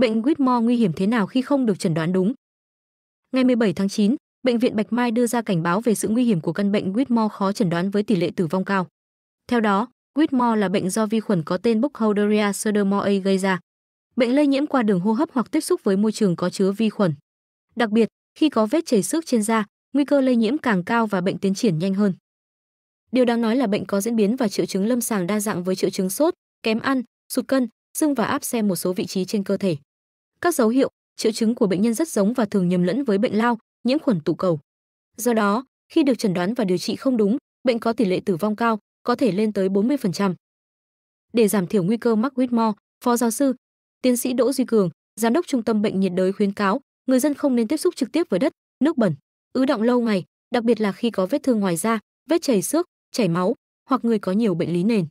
bệnh Whitmore nguy hiểm thế nào khi không được chẩn đoán đúng. Ngày 17 tháng 9, bệnh viện Bạch Mai đưa ra cảnh báo về sự nguy hiểm của căn bệnh Whitmore khó chẩn đoán với tỷ lệ tử vong cao. Theo đó, Whitmore là bệnh do vi khuẩn có tên Bacteria pseudomoae gây ra. Bệnh lây nhiễm qua đường hô hấp hoặc tiếp xúc với môi trường có chứa vi khuẩn. Đặc biệt, khi có vết chảy xước trên da, nguy cơ lây nhiễm càng cao và bệnh tiến triển nhanh hơn. Điều đáng nói là bệnh có diễn biến và triệu chứng lâm sàng đa dạng với triệu chứng sốt, kém ăn, sụt cân, sưng và áp xe một số vị trí trên cơ thể. Các dấu hiệu, triệu chứng của bệnh nhân rất giống và thường nhầm lẫn với bệnh lao, nhiễm khuẩn tụ cầu. Do đó, khi được chẩn đoán và điều trị không đúng, bệnh có tỷ lệ tử vong cao, có thể lên tới 40%. Để giảm thiểu nguy cơ mắc Whitmore, Phó giáo sư, tiến sĩ Đỗ Duy Cường, giám đốc Trung tâm bệnh nhiệt đới khuyến cáo, người dân không nên tiếp xúc trực tiếp với đất, nước bẩn, ứ động lâu ngày, đặc biệt là khi có vết thương ngoài da, vết chảy xước, chảy máu hoặc người có nhiều bệnh lý nền.